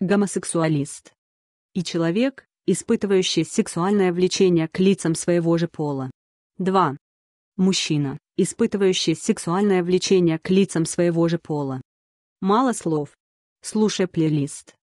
гомосексуалист и человек, испытывающий сексуальное влечение к лицам своего же пола. 2. Мужчина, испытывающий сексуальное влечение к лицам своего же пола. Мало слов. Слушай плейлист.